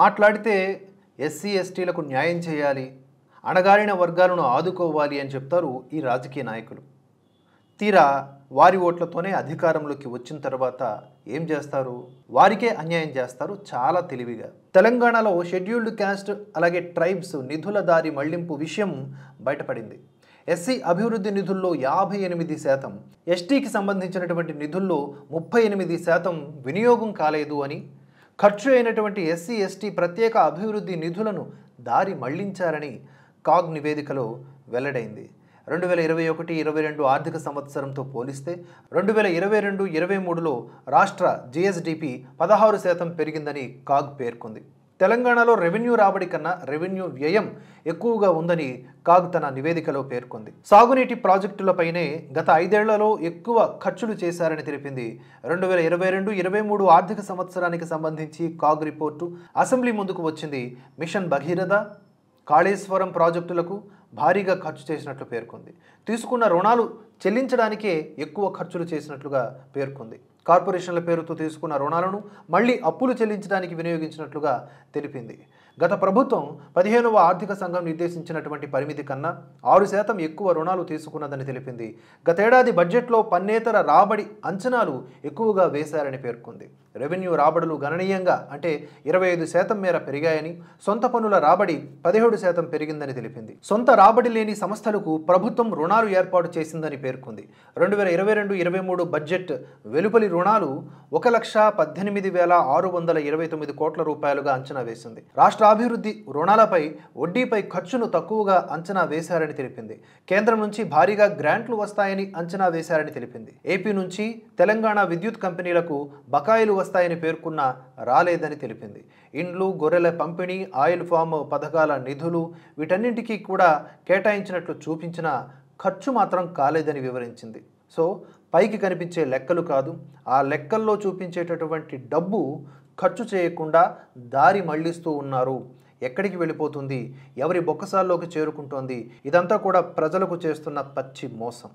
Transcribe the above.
మాట్లాడితే ఎస్సీ ఎస్టీలకు న్యాయం చేయాలి అణగారిన వర్గాలను ఆదుకోవాలి అని చెప్తారు ఈ రాజకీయ నాయకులు తీరా వారి ఓట్లతోనే అధికారంలోకి వచ్చిన తర్వాత ఏం చేస్తారు వారికే అన్యాయం చేస్తారు చాలా తెలివిగా తెలంగాణలో షెడ్యూల్డ్ క్యాస్ట్ అలాగే ట్రైబ్స్ నిధుల దారి మళ్లింపు విషయం బయటపడింది ఎస్సీ అభివృద్ధి నిధుల్లో యాభై ఎనిమిది శాతం ఎస్టీకి సంబంధించినటువంటి నిధుల్లో ముప్పై ఎనిమిది శాతం వినియోగం కాలేదు అని ఖర్చు అయినటువంటి ఎస్సీ ఎస్టీ ప్రత్యేక అభివృద్ధి నిధులను దారి మళ్లించారని కాగ్ నివేదికలో వెల్లడైంది రెండు వేల ఇరవై ఒకటి ఇరవై రెండు ఆర్థిక సంవత్సరంతో పోలిస్తే రెండు వేల ఇరవై రెండు ఇరవై మూడులో రాష్ట్ర జిఎస్డిపి పదహారు శాతం పెరిగిందని కాగ్ పేర్కొంది తెలంగాణలో రెవెన్యూ రాబడి కన్నా రెవెన్యూ వ్యయం ఎక్కువగా ఉందని కాగ్ తన నివేదికలో పేర్కొంది సాగునీటి ప్రాజెక్టులపైనే గత ఐదేళ్లలో ఎక్కువ ఖర్చులు చేశారని తెలిపింది రెండు వేల ఇరవై రెండు ఇరవై మూడు ఆర్థిక సంవత్సరానికి సంబంధించి కాగ్ రిపోర్టు అసెంబ్లీ ముందుకు వచ్చింది మిషన్ భగీరథ కాళేశ్వరం ప్రాజెక్టులకు భారీగా ఖర్చు చేసినట్లు పేర్కొంది తీసుకున్న రుణాలు చెల్లించడానికే ఎక్కువ ఖర్చులు చేసినట్లుగా పేర్కొంది కార్పొరేషన్ల పేరుతో తీసుకున్న రుణాలను మళ్లీ అప్పులు చెల్లించడానికి వినియోగించినట్లుగా తెలిపింది గత ప్రభుత్వం పదిహేనవ ఆర్థిక సంఘం నిర్దేశించినటువంటి పరిమితి కన్నా ఆరు శాతం ఎక్కువ రుణాలు తీసుకున్నదని తెలిపింది గతేడాది బడ్జెట్లో పన్నేతర రాబడి అంచనాలు ఎక్కువగా వేశారని పేర్కొంది రెవెన్యూ రాబడులు గణనీయంగా అంటే ఇరవై ఐదు శాతం మేర పెరిగాయని సొంత పనుల రాబడి పదిహేడు శాతం పెరిగిందని తెలిపింది సొంత రాబడి లేని సంస్థలకు ప్రభుత్వం రుణాలు ఏర్పాటు చేసిందని పేర్కొంది రెండు వేల ఇరవై రెండు ఇరవై మూడు బడ్జెట్ వెలుపలి రుణాలు ఒక లక్ష పద్దెనిమిది వేల ఆరు వందల ఇరవై తొమ్మిది కోట్ల రూపాయలుగా అంచనా వేసింది రాష్ట్ర అభివృద్ధి రుణాలపై వడ్డీపై ఖర్చును తక్కువగా అంచనా వేశారని తెలిపింది కేంద్రం నుంచి భారీగా గ్రాంట్లు వస్తాయని అంచనా వేశారని తెలిపింది ఏపీ నుంచి తెలంగాణ విద్యుత్ కంపెనీలకు బకాయిలు వస్తాయని పేర్కొన్న రాలేదని తెలిపింది ఇండ్లు గొర్రెల పంపిణీ ఆయిల్ ఫామ్ పథకాల నిధులు వీటన్నింటికీ కూడా కేటాయించినట్లు చూపించిన ఖర్చు మాత్రం కాలేదని వివరించింది సో పైకి కనిపించే లెక్కలు కాదు ఆ లెక్కల్లో చూపించేటటువంటి డబ్బు ఖర్చు చేయకుండా దారి మళ్లిస్తూ ఉన్నారు ఎక్కడికి వెళ్ళిపోతుంది ఎవరి బొక్కసాల్లోకి చేరుకుంటోంది ఇదంతా కూడా ప్రజలకు చేస్తున్న పచ్చి మోసం